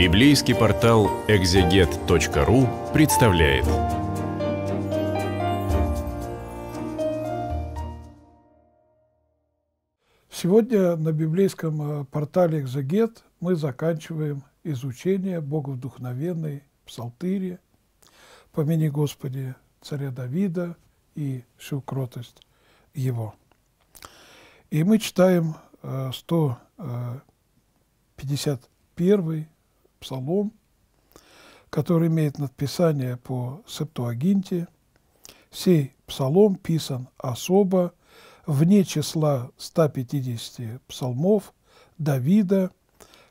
Библейский портал экзегет.ру представляет. Сегодня на библейском э, портале «Экзегет» мы заканчиваем изучение боговдухновенной псалтыри «Помяни Господи царя Давида и всю кротость его». И мы читаем 151 э, псалом, который имеет надписание по Септуагинте. Сей псалом писан особо, вне числа 150 псалмов Давида,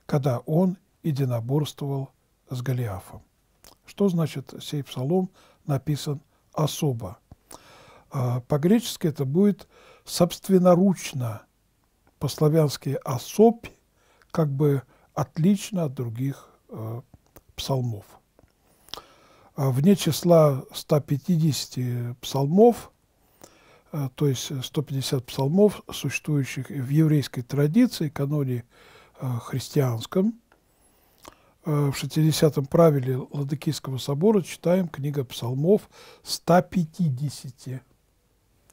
когда он единоборствовал с Голиафом. Что значит сей псалом написан особо? А, по-гречески это будет собственноручно, по-славянски «особь», как бы отлично от других Э, псалмов. А вне числа 150 псалмов, э, то есть 150 псалмов, существующих в еврейской традиции, каноне э, христианском, в 60-м правиле Ладыкийского собора читаем книга псалмов 150.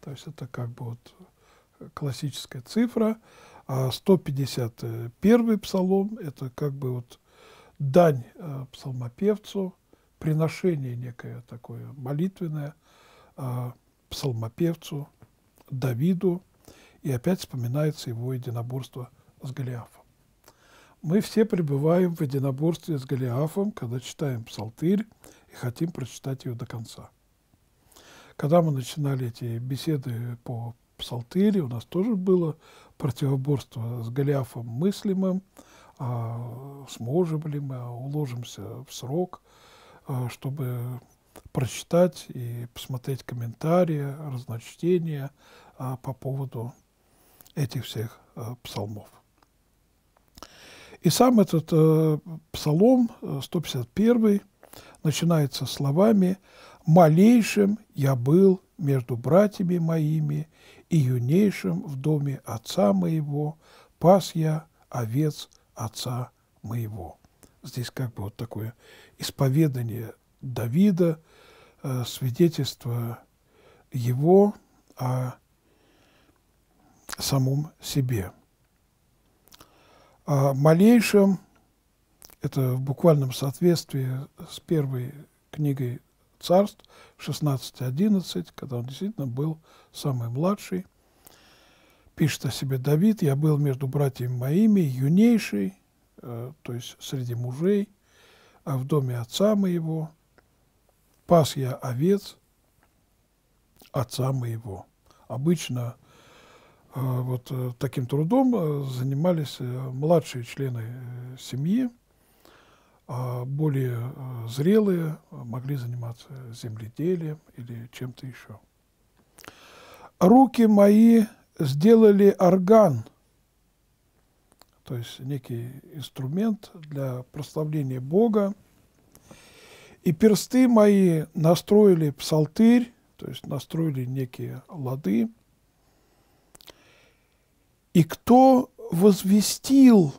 То есть это как бы вот классическая цифра, а 151 псалом – это как бы вот дань э, псалмопевцу, приношение некое такое молитвенное э, псалмопевцу Давиду, и опять вспоминается его единоборство с Голиафом. Мы все пребываем в единоборстве с Голиафом, когда читаем псалтырь и хотим прочитать ее до конца. Когда мы начинали эти беседы по псалтыре, у нас тоже было противоборство с Голиафом мыслимым – а сможем ли мы, а уложимся в срок, а, чтобы прочитать и посмотреть комментарии, разночтения а, по поводу этих всех псалмов. И сам этот псалом 151 э, начинается словами «Малейшим я был между братьями моими и юнейшим в доме отца моего, пас я овец отца моего. Здесь как бы вот такое исповедание Давида, э, свидетельство его о самом себе. О малейшем, это в буквальном соответствии с первой книгой царств 16.11, когда он действительно был самый младший – пишет о себе Давид, «Я был между братьями моими, юнейший, э, то есть среди мужей, а в доме отца моего, пас я овец отца моего». Обычно э, вот э, таким трудом занимались младшие члены семьи, а более зрелые могли заниматься земледелием или чем-то еще. «Руки мои сделали орган, то есть некий инструмент для прославления Бога. И персты мои настроили псалтырь, то есть настроили некие лады. И кто возвестил,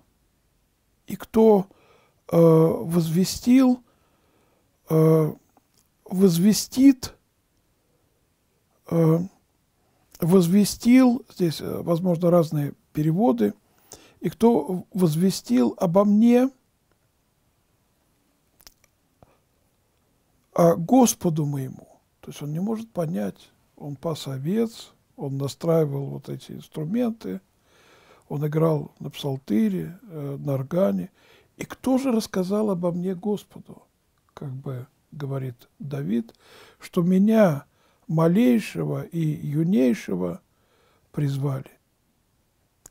и кто э, возвестил, э, возвестит э, возвестил, здесь, э, возможно, разные переводы, и кто возвестил обо мне а Господу моему. То есть он не может понять, он пас овец, он настраивал вот эти инструменты, он играл на псалтыре, э, на органе. И кто же рассказал обо мне Господу? Как бы говорит Давид, что меня малейшего и юнейшего призвали.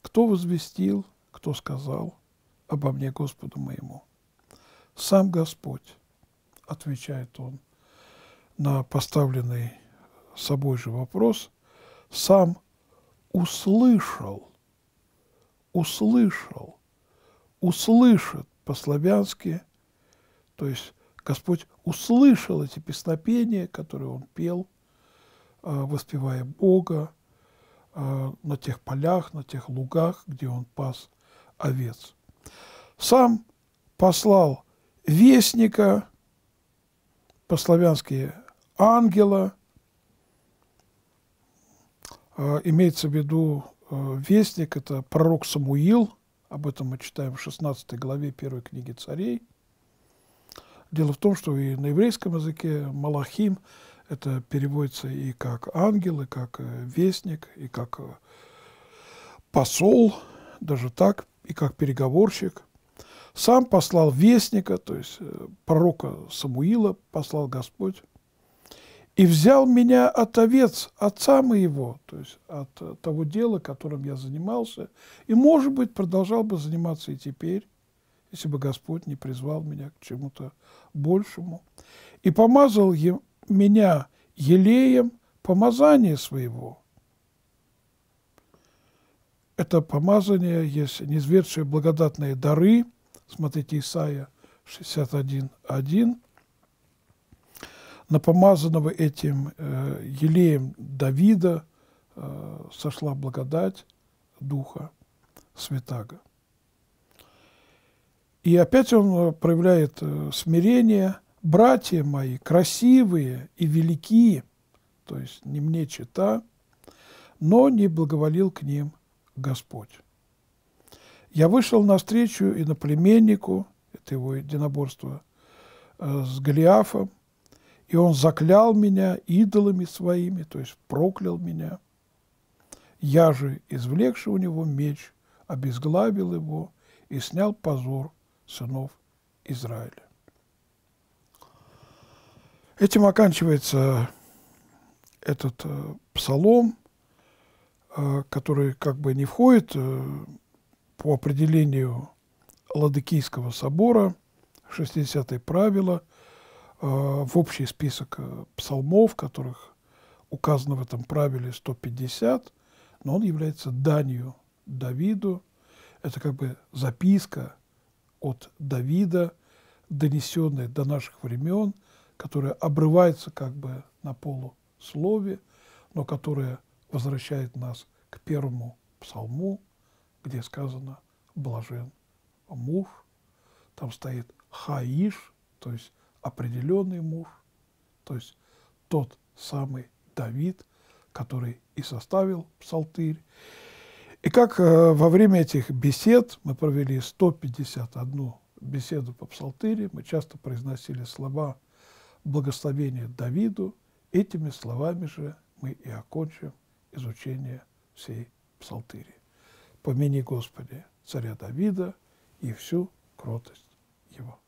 Кто возвестил, кто сказал обо мне Господу моему? Сам Господь, отвечает он на поставленный собой же вопрос, сам услышал, услышал, услышит по-славянски, то есть Господь услышал эти песнопения, которые он пел – а, воспевая Бога а, на тех полях, на тех лугах, где он пас овец. Сам послал вестника, по-славянски ангела, а, имеется в виду вестник, это пророк Самуил, об этом мы читаем в 16 главе первой книги царей. Дело в том, что и на еврейском языке Малахим это переводится и как ангел, и как э, вестник, и как э, посол, даже так, и как переговорщик. Сам послал вестника, то есть э, пророка Самуила послал Господь. «И взял меня от овец, отца моего», то есть от того дела, которым я занимался, и, может быть, продолжал бы заниматься и теперь, если бы Господь не призвал меня к чему-то большему. «И помазал, им, меня елеем помазания своего. Это помазание есть неизведшие благодатные дары, смотрите Исаия 61.1, на помазанного этим э, елеем Давида э, сошла благодать Духа Святаго. И опять он проявляет э, смирение – братья мои красивые и великие, то есть не мне чита, но не благоволил к ним Господь. Я вышел навстречу и на племеннику, это его единоборство э, с Голиафом, и он заклял меня идолами своими, то есть проклял меня. Я же, извлекши у него меч, обезглавил его и снял позор сынов Израиля. Этим оканчивается этот э, псалом, э, который как бы не входит э, по определению Ладыкийского собора, 60-е правило, в общий список псалмов, которых указано в этом правиле 150, но он является данью Давиду. Это как бы записка от Давида, донесенная до наших времен – которая обрывается как бы на полуслове, но которая возвращает нас к первому псалму, где сказано «блажен муж», там стоит «хаиш», то есть определенный муж, то есть тот самый Давид, который и составил псалтырь. И как э, во время этих бесед мы провели 151 беседу по псалтыре, мы часто произносили слова благословение Давиду. Этими словами же мы и окончим изучение всей псалтыри. Помяни, Господи, царя Давида и всю кротость его.